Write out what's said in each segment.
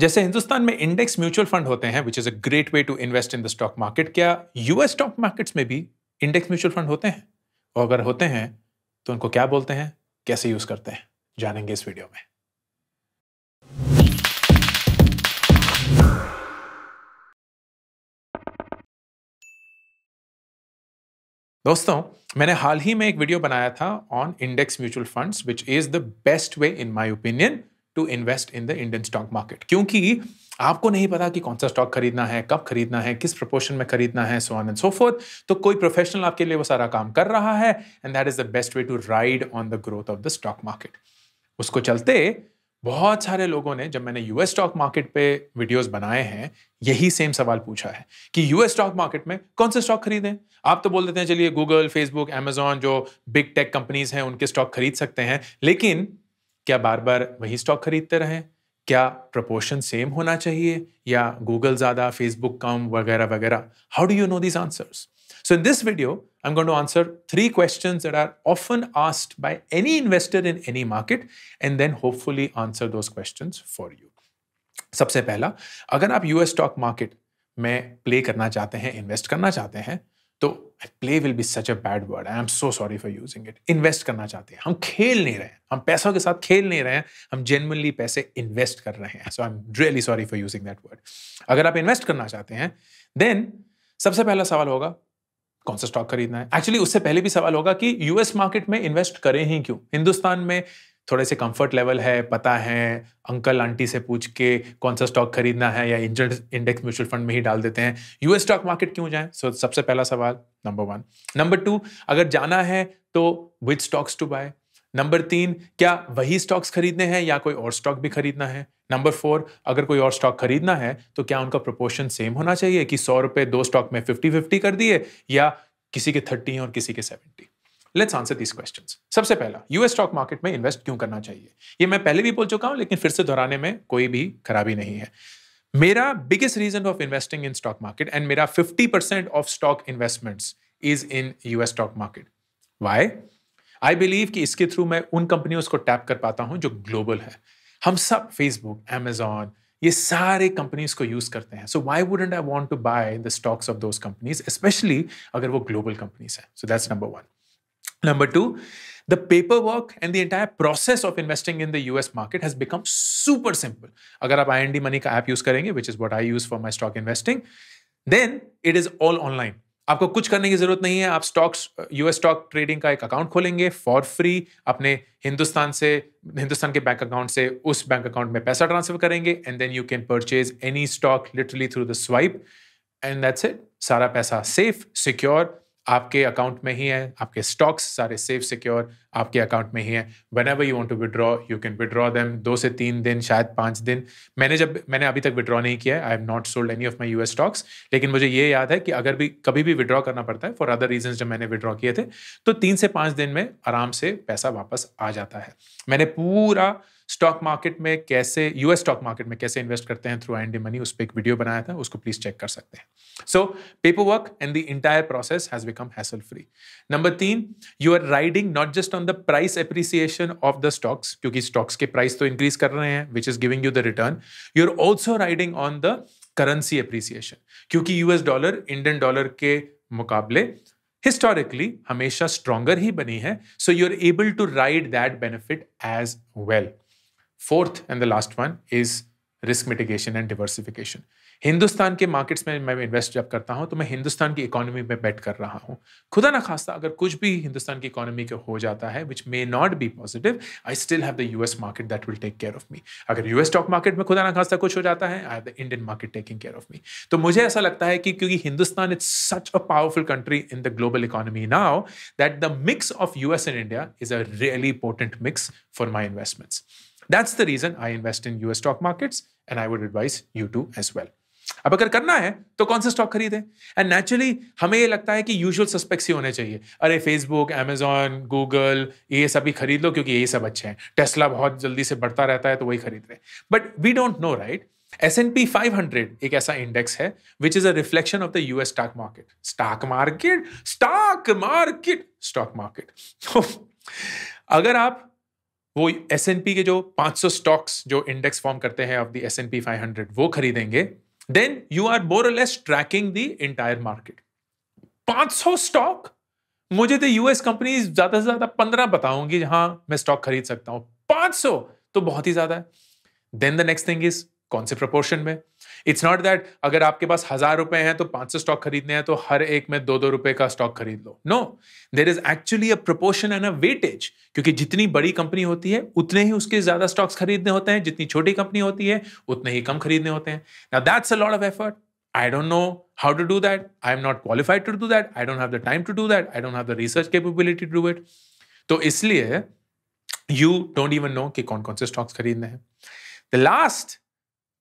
जैसे हिंदुस्तान में index mutual fund होते हैं which is a great way to invest in the stock market क्या यूएस स्टॉक मार्केट्स में भी इंडेक्स म्यूचुअल फंड होते हैं और अगर होते हैं तो उनको क्या बोलते हैं कैसे यूज करते हैं जानेंगे इस वीडियो में दोस्तों मैंने हाल ही में एक वीडियो बनाया था on index mutual funds which is the best way in my opinion to invest in the Indian stock market क्योंकि आपको नहीं पता कि कौन सा स्टॉक खरीदना है कब खरीदना है किस प्रपोर्शन में खरीदना है so on and so forth तो कोई प्रोफेशनल आपके लिए वो सारा काम कर रहा है and that is the best way to ride on the growth of the stock market उसको चलते बहुत सारे लोगों ने जब मैंने यूएस स्टॉक मार्केट पे वीडियोस बनाए हैं यही सेम सवाल पूछा है कि यूएस स्टॉक मार्केट में कौन से स्टॉक खरीदें आप तो बोल देते हैं चलिए गूगल फेसबुक एमेजॉन जो बिग टेक कंपनीज हैं उनके स्टॉक खरीद सकते हैं लेकिन क्या बार बार वही स्टॉक खरीदते रहें क्या प्रपोर्शन सेम होना चाहिए या गूगल ज़्यादा फेसबुक कम वगैरह वगैरह how do you know this answers so in this video I am going to answer three question that are often asked by any investor in any market and then hopefully answer those question for you सबसे पहला अगर आप US stock market में play करना चाहते हैं invest करना चाहते हैं तो play will be such a bad word I am so sorry for using it invest करना चाहते हैं हम खेल नहीं रहे हैं हम पैसों के साथ खेल नहीं रहे हैं हम जेनवनली पैसे इन्वेस्ट कर रहे हैं so I am really sorry for using that word अगर आप इन्वेस्ट करना चाहते हैं देन सबसे पहला सवाल होगा कौन सा स्टॉक खरीदना है एक्चुअली उससे पहले भी सवाल होगा कि यूएस मार्केट में इन्वेस्ट करें ही क्यों हिंदुस्तान में थोड़े से कंफर्ट लेवल है पता है अंकल आंटी से पूछ के कौन सा स्टॉक खरीदना है या इंडेक्स म्यूचुअल फंड में ही डाल देते हैं यूएस स्टॉक मार्केट क्यों जाए सो so, सबसे पहला सवाल नंबर वन नंबर टू अगर जाना है तो which stocks to buy number तीन क्या वही स्टॉक्स खरीदने हैं या कोई और स्टॉक भी खरीदना है नंबर फोर अगर कोई और स्टॉक खरीदना है तो क्या उनका प्रोपोर्शन सेम होना चाहिए कि सौ रुपये दो स्टॉक में फिफ्टी फिफ्टी कर दिए या किसी के थर्टी और किसी के seventy let's answer this question सबसे पहला यूएस स्टॉक मार्केट में इन्वेस्ट क्यों करना चाहिए ये मैं पहले भी बोल चुका हूं लेकिन फिर से दोहराने में कोई भी खराबी नहीं है मेरा biggest reason of investing in stock market and मेरा fifty percent of stock investments is in US stock market why I believe कि इसके थ्रू मैं उन कंपनियों को टैप कर पाता हूं जो ग्लोबल है हम सब फेसबुक एमेजॉन ये सारे कंपनीज को यूज करते हैं so why wouldn't I want to buy the stocks of those companies specially अगर वो ग्लोबल कंपनीज है so that's number one Number two, the paperwork and the entire process of investing in the US market has become super simple. Agar aap IND Money ka app use karenge, which is what I use for my stock investing, then it is all online. आपको कुछ करने की जरूरत नहीं है आप stocks US stock trading का एक अकाउंट खोलेंगे फॉर फ्री अपने हिंदुस्तान से हिंदुस्तान के बैंक अकाउंट से उस बैंक अकाउंट में पैसा ट्रांसफर करेंगे and then you can purchase any stock literally through the swipe and that's it सारा पैसा आपके अकाउंट में ही है आपके स्टॉक्स सारे सेफ सिक्योर आपके अकाउंट में ही है whenever you want to withdraw you can withdraw them दो से तीन दिन शायद पाँच दिन मैंने जब मैंने अभी तक विड्रॉ नहीं किया है I am not sold any of my US stocks लेकिन मुझे ये याद है कि अगर भी कभी भी विड्रॉ करना पड़ता है फॉर अदर रीजन जब मैंने विड्रॉ किए थे तो तीन से पाँच दिन में आराम से पैसा वापस आ जाता है मैंने पूरा स्टॉक मार्केट में कैसे यूएस स्टॉक मार्केट में कैसे इन्वेस्ट करते हैं थ्रू एंड मनी उस पर एक वीडियो बनाया था उसको प्लीज चेक कर सकते हैं so paper work and the entire process has become hassle free number तीन you are riding not just on the price appreciation of the stocks क्योंकि स्टॉक्स के प्राइस तो इंक्रीज कर रहे हैं which is giving you the return you are also riding on the currency appreciation क्योंकि US dollar Indian dollar के मुकाबले historically हमेशा स्ट्रॉगर ही बनी है so you are able to ride that benefit as well fourth and the last one is risk mitigation and diversification Hindustan के markets में मैं इन्वेस्ट जब करता हूँ तो मैं हिंदुस्तान की इकोनॉमी में बेट कर रहा हूँ खुदा ना खास्ता अगर कुछ भी हिंदुस्तान की इकोनॉमी को हो जाता है which may not be positive I still have the US market that will take care of me अगर यूएस स्टॉक मार्केट में खुदा ना खास्ता कुछ हो जाता है I have the Indian market taking care of me तो मुझे ऐसा लगता है कि क्योंकि Hindustan is such a powerful country in the global economy now that the mix of US and India is a really important mix for my investments that's the reason I invest in US stock markets and I would advise you to as well अब अगर करना है तो कौन सा stock खरीदे and naturally हमें ये लगता है कि यूजुअल सस्पेक्ट्स ही होने चाहिए अरे फेसबुक एमेजॉन गूगल ये सब ही खरीद लो क्योंकि ये सब अच्छे हैं टेस्ला बहुत जल्दी से बढ़ता रहता है तो वही खरीद रहे but we don't know right S N P five hundred एक ऐसा इंडेक्स है which is a reflection of the US stock market stock market stock market stock market अगर आप वो एस के जो 500 स्टॉक्स जो इंडेक्स फॉर्म करते हैं of the S N P five hundred वो खरीदेंगे then you are more less tracking the entire market 500 stock मुझे तो यूएस कंपनी ज्यादा से ज्यादा पंद्रह बताऊंगी जहां मैं स्टॉक खरीद सकता हूं 500 तो बहुत ही ज्यादा है then the next thing is कौन से प्रपोर्शन में इट्स नॉट दैट अगर आपके पास हजार रुपए हैं तो पांच सौ स्टॉक खरीदने हैं तो हर एक में दो दो रुपए का स्टॉक खरीद लो no there is actually a proportion and a weightage क्योंकि जितनी बड़ी कंपनी होती है उतने ही उसके ज्यादा स्टॉक्स खरीदने होते हैं जितनी छोटी कंपनी होती है उतने ही कम खरीदने होते हैं ना that's a lot of effort I don't know how to do that I am not qualified to do that I don't have the time to do that I don't have the research capability to do it तो इसलिए you don't even know कि कौन कौन से stocks खरीदने हैं the last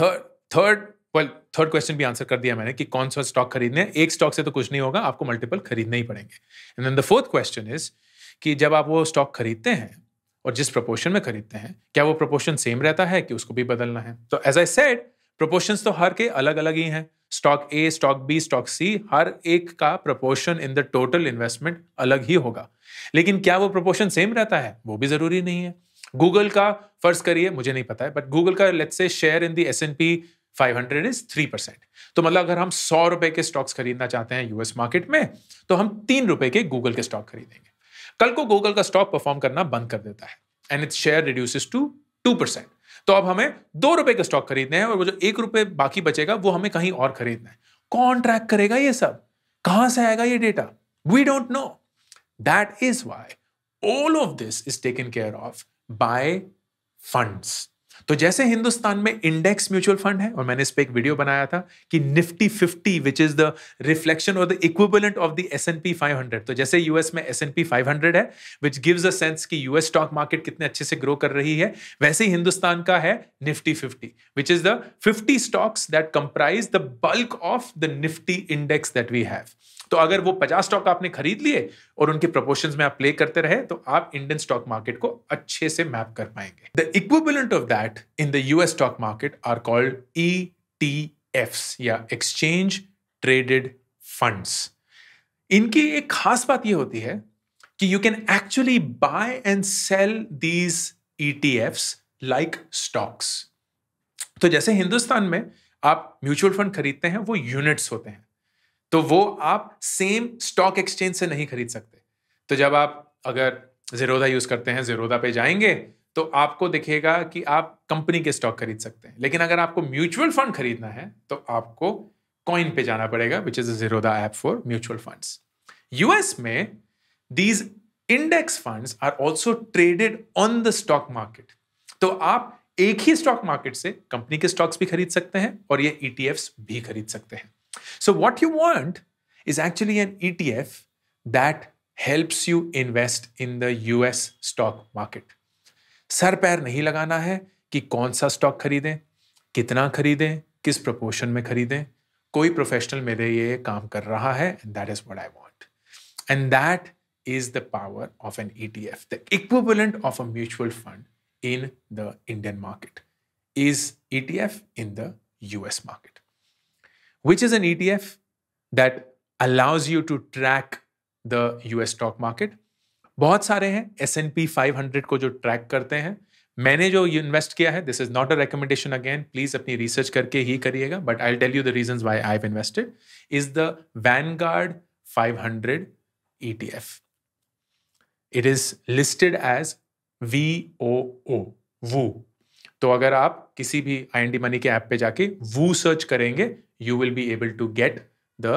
third third well third question भी answer कर दिया मैंने कि कौन सा स्टॉक खरीदने एक स्टॉक से तो कुछ नहीं होगा आपको मल्टीपल खरीदने ही पड़ेंगे and then the fourth question is कि जब आप वो स्टॉक खरीदते हैं और जिस प्रपोर्शन में खरीदते हैं क्या वो प्रपोर्शन सेम रहता है कि उसको भी बदलना है तो एज आई सेड प्रपोर्शंस तो हर के अलग अलग ही हैं stock A stock B stock C हर एक का proportion in the total investment अलग ही होगा लेकिन क्या वो प्रपोर्शन सेम रहता है वो भी जरूरी नहीं है गूगल का फर्ज करिए मुझे नहीं पता है बट गूगल का let's say share in the S N P five hundred is three percent तो मतलब अगर हम सौ रुपए के स्टॉक्स खरीदना चाहते हैं यूएस मार्केट में तो हम तीन रुपए के गूगल के स्टॉक खरीदेंगे कल को गूगल का स्टॉक परफॉर्म करना बंद कर देता है and its share reduce to two percent तो अब हमें दो रुपए का स्टॉक खरीदने हैं और वो जो एक रुपए बाकी बचेगा वो हमें कहीं और खरीदना है कौन ट्रैक करेगा ये सब कहां से आएगा ये data we don't know that is why all of this is taken care of by funds तो जैसे हिंदुस्तान में इंडेक्स म्यूचुअल फंड है और मैंने इस पर एक वीडियो बनाया था कि Nifty fifty which is the reflection और the equivalent of the S N P five hundred तो जैसे यूएस में S N P five hundred है विच गिव्स अ सेंस कि यूएस स्टॉक मार्केट कितने अच्छे से ग्रो कर रही है वैसे ही हिंदुस्तान का है Nifty fifty which is the fifty stocks that comprise the bulk of the Nifty index that we have तो अगर वो पचास स्टॉक आपने खरीद लिए और उनके प्रपोर्शन में आप प्ले करते रहे तो आप इंडियन स्टॉक मार्केट को अच्छे से मैप कर पाएंगे the equivalent of that in the US stock market are called E T F या एक्सचेंज ट्रेडेड फंड्स इनकी एक खास बात यह होती है कि you can actually buy and sell these F like stocks तो जैसे हिंदुस्तान में आप म्यूचुअल फंड खरीदते हैं वो यूनिट्स होते हैं तो वो आप सेम स्टॉक एक्सचेंज से नहीं खरीद सकते तो जब आप अगर जीरोधा यूज करते हैं जीरोधा पे जाएंगे तो आपको दिखेगा कि आप कंपनी के स्टॉक खरीद सकते हैं लेकिन अगर आपको म्यूचुअल फंड खरीदना है तो आपको कॉइन पे जाना पड़ेगा which is Zerodha app for mutual fund US में these index funds are also traded on the stock market तो आप एक ही स्टॉक मार्केट से कंपनी के स्टॉक्स भी खरीद सकते हैं और ये ईटीएफ e भी खरीद सकते हैं So, what you want is actually an ETF that helps you invest in the US stock market. सर पैर नहीं लगाना है कि कौन सा स्टॉक खरीदें कितना खरीदें किस प्रपोर्शन में खरीदें कोई प्रोफेशनल मेरे ये काम कर रहा है and that is what I want and the power of an ETF. The equivalent of a mutual fund in the Indian market is ETF in the US market which is an ETF that allows you to track the US stock market. बहुत सारे हैं S N P five hundred को जो track करते हैं मैंने जो invest किया है this is not a recommendation again please अपनी रिसर्च करके ही करिएगा but I tell you the reason why I have invested is the Vanguard five hundred E T F it is listed as V O O VOO तो अगर आप किसी भी I N D money के app पे जाके VOO search करेंगे you will be able to get the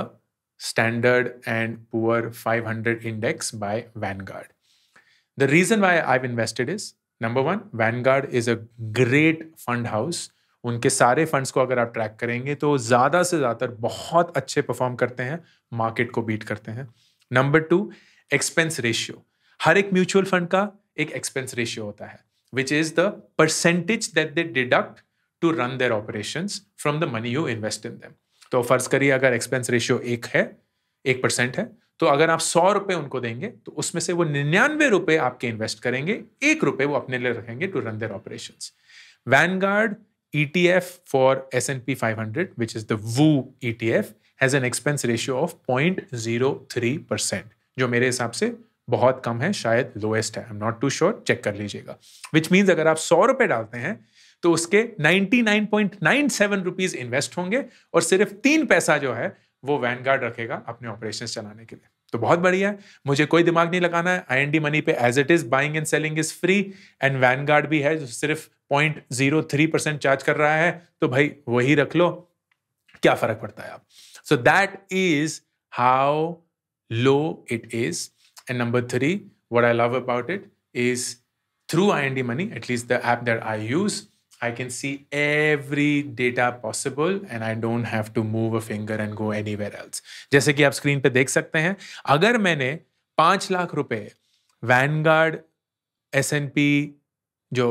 standard and poor 500 index by Vanguard the reason why I invested is number one Vanguard is a great fund house उनके सारे funds को अगर आप track करेंगे तो ज़्यादा से ज़्यादातर बहुत अच्छे परफॉर्म करते हैं मार्केट को बीट करते हैं नंबर टू एक्सपेंस रेशियो हर एक म्यूचुअल फंड का एक एक्सपेंस रेशियो होता है which is the percentage that they deduct to run their operations from the money you invest in them. तो फर्ज करिए अगर एक्सपेंस रेशियो एक है एक परसेंट है तो अगर आप सौ रुपए उनको देंगे तो उसमें से वो निन्यानवे रुपए आपके इन्वेस्ट करेंगे एक रुपए वो अपने लिए रखेंगे to run their operations Vanguard ETF for S&P 500, which is the WU ETF, has an expense ratio of 0.03%, जो मेरे हिसाब से बहुत कम है शायद लोएस्ट है I am not too sure check कर लीजिएगा विच मीन्स अगर आप सौ रुपए डालते हैं तो उसके 99.97 रुपीस इन्वेस्ट होंगे और सिर्फ तीन पैसा जो है वो वैनगार्ड रखेगा अपने ऑपरेशन चलाने के लिए तो बहुत बढ़िया है मुझे कोई दिमाग नहीं लगाना है आई एन डी मनी पे as it is buying and selling is free and Vanguard भी है जो सिर्फ point zero three percent charge कर रहा है तो भाई वही रख लो क्या फर्क पड़ता है आप so that is how low it is And number three, what I love about it is through IND Money, at least the app that I use, I can see every data possible and I don't have to move a finger and go anywhere else. जैसे कि आप screen पे देख सकते हैं अगर मैंने पाँच लाख रुपए वैनगार्ड एस एन पी जो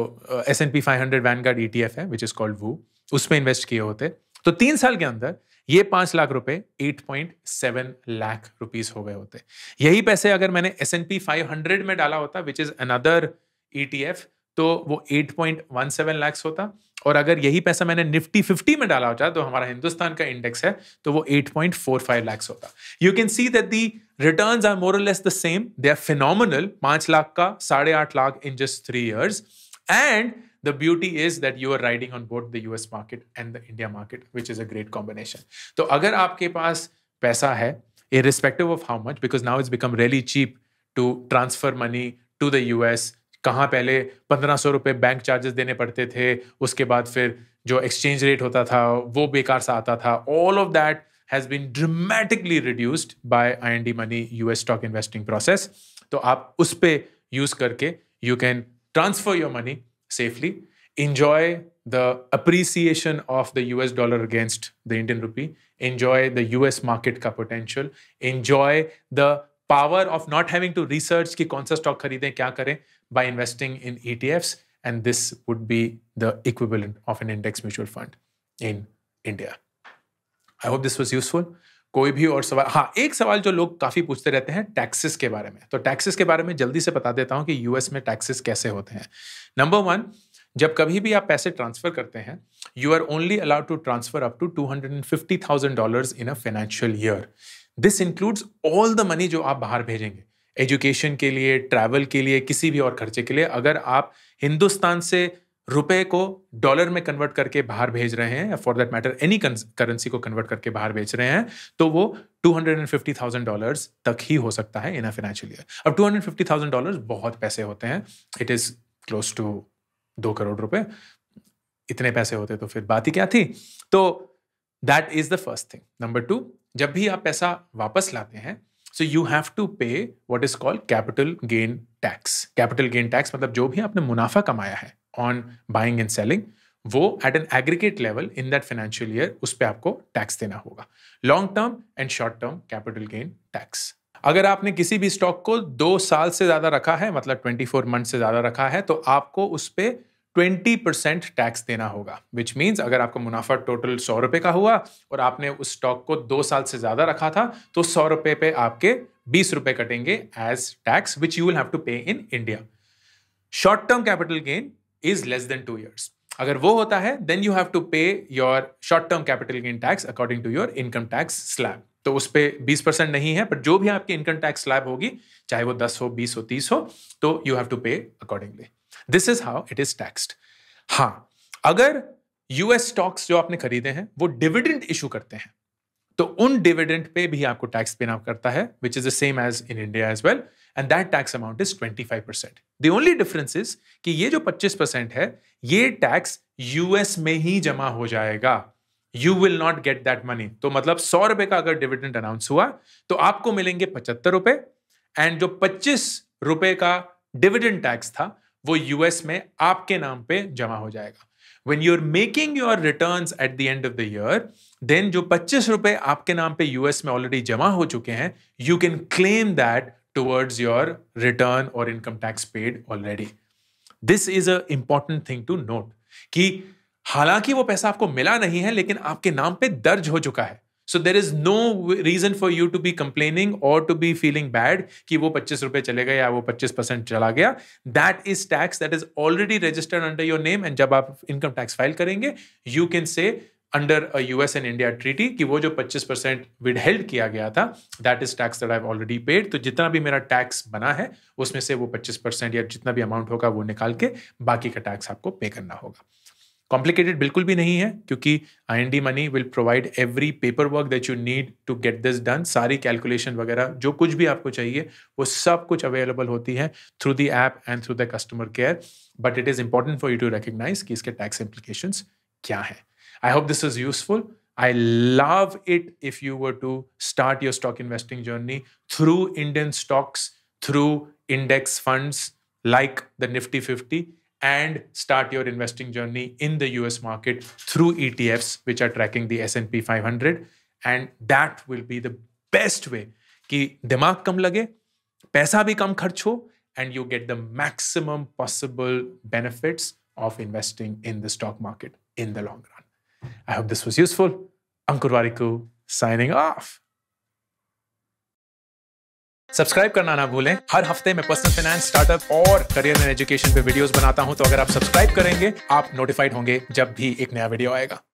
S N P five hundred Vanguard E T F है विच इज कॉल्ड वू उसमें इन्वेस्ट किए होते तो तीन साल के अंदर ये पांच लाख रुपए eight point seven lakh rupees हो गए होते यही पैसे अगर मैंने एस एन पी फाइव में डाला होता विच इज अनदर ई तो वो सेवन लैक्स होता और अगर यही पैसा मैंने निफ्टी फिफ्टी में डाला होता तो हमारा हिंदुस्तान का इंडेक्स है तो वो eight point four five lakhs होता you can see that the return are more less the same they are phenomenal पांच लाख का साढ़े आठ lakh in just three years and The beauty is that you are riding on both the US market and the India market, which is a great combination. So, अगर आपके पास पैसा है irrespective of how much, because now it's become really cheap to transfer money to the US. कहाँ पहले पंद्रह सौ रुपये bank charges देने पड़ते थे उसके बाद फिर जो एक्सचेंज रेट होता था वो बेकार सा आता था all of that has been dramatically reduced by I N D money U S stock investing process तो आप उस पर यूज़ करके you can transfer your money safely, enjoy the appreciation of the US dollar against the Indian rupee, enjoy the US market ka potential, enjoy the power of not having to research ki konsa stock खरीदें kya kare by investing in ETFs and this would be the equivalent of an index mutual fund in India. I hope this was useful. कोई भी और सवाल हाँ एक सवाल जो लोग काफ़ी पूछते रहते हैं टैक्सेस के बारे में तो टैक्सेस के बारे में जल्दी से बता देता हूं कि यूएस में टैक्सेस कैसे होते हैं नंबर वन जब कभी भी आप पैसे ट्रांसफर करते हैं you are only allowed to transfer up to two hundred and fifty thousand dollar in a financial year this includes all the money जो आप बाहर भेजेंगे एजुकेशन के लिए ट्रैवल के लिए किसी भी और खर्चे के लिए अगर आप हिंदुस्तान से रुपए को डॉलर में कन्वर्ट करके बाहर भेज रहे हैं for that matter any currency को कन्वर्ट करके बाहर भेज रहे हैं तो वो two hundred and fifty thousand dollar तक ही हो सकता है इन अ फाइनेंशियल ईयर अब थाउजेंड डॉलर बहुत पैसे होते हैं इट इज़ क्लोज टू दो करोड़ रुपए इतने पैसे होते तो फिर बात ही क्या थी तो that is the first thing number two जब भी आप पैसा वापस लाते हैं so you have to pay what is called capital gain tax capital gain tax मतलब जो भी आपने मुनाफा कमाया है ऑन बाइंग एंड सेलिंग वो at an aggregate level in that financial year उस पर आपको टैक्स देना होगा long term and short term capital gain tax अगर आपने किसी भी स्टॉक को दो साल से ज़्यादा रखा है मतलब 24 फोर मंथ से ज़्यादा रखा है तो आपको उस पर ट्वेंटी परसेंट टैक्स देना होगा विच मीन्स अगर आपका मुनाफा टोटल सौ रुपये का हुआ और आपने उस स्टॉक को दो साल से ज़्यादा रखा था तो सौ रुपये पे आपके बीस रुपये कटेंगे as tax which you will have to pay in India short term capital gain is less than two years अगर वो होता है then you have to pay your short term capital gain tax according to your income tax slab तो उस पर बीस percent नहीं है बट जो भी आपकी इनकम टैक्स स्लैब होगी चाहे वो दस हो बीस हो तीस हो तो you have to pay accordingly this is how it is taxed हाँ अगर यूएस स्टॉक्स जो आपने खरीदे हैं वो डिविडेंट इशू करते हैं तो उन डिविडेंट पे भी आपको टैक्स पेना करता है which is the same as in India as well and that tax amount is twenty five percent the only difference is कि ये जो पच्चीस परसेंट है ये टैक्स यूएस में ही जमा हो जाएगा you will not get that money तो मतलब सौ रुपए का अगर डिविडेंड अनाउंस हुआ तो आपको मिलेंगे पचहत्तर रुपए एंड जो पच्चीस रुपए का डिविडेंड टैक्स था वो यूएस में आपके नाम पे जमा हो जाएगा when you are making your return at the end of the year then जो पच्चीस रुपए आपके नाम पे यूएस में ऑलरेडी जमा हो चुके हैं you can claim that towards your return or income tax paid already. This is a important thing to note कि हालांकि वो पैसा आपको मिला नहीं है लेकिन आपके नाम पे दर्ज हो चुका है so there is no reason for you to be complaining और टू बी फीलिंग बैड कि वो पच्चीस रुपए चले गए या वो पच्चीस परसेंट चला गया that is tax that is already registered under your name and जब आप इनकम टैक्स फाइल करेंगे you can say under a US and India treaty कि वो जो 25 परसेंट विडहेल्ड किया गया था that is tax that I already paid तो जितना भी मेरा टैक्स बना है उसमें से वो 25 परसेंट या जितना भी अमाउंट होगा वो निकाल के बाकी का टैक्स आपको पे करना होगा कॉम्प्लिकेटेड बिल्कुल भी नहीं है क्योंकि I N D money will provide every paper work that you need to get this done सारी कैलकुलेशन वगैरह जो कुछ भी आपको चाहिए वो सब कुछ अवेलेबल होती है through the app and through the customer care but it is important for you to recognise कि इसके टैक्स इम्प्लीकेशंस क्या हैं I hope this is useful. I love it if you were to start your stock investing journey through Indian stocks, through index funds like the Nifty 50, and start your investing journey in the US market through ETFs which are tracking the S&P 500 and that will be the best way कि दिमाग कम लगे पैसा भी कम खर्च and you get the maximum possible benefits of investing in the stock market in the long run I hope this was useful. Ankur Variku signing off subscribe करना ना भूलें हर हफ्ते मैं पर्सनल फाइनेंस स्टार्टअप और करियर एंड एजुकेशन पे videos बनाता हूं तो अगर आप सब्सक्राइब करेंगे आप नोटिफाइड होंगे जब भी एक नया वीडियो आएगा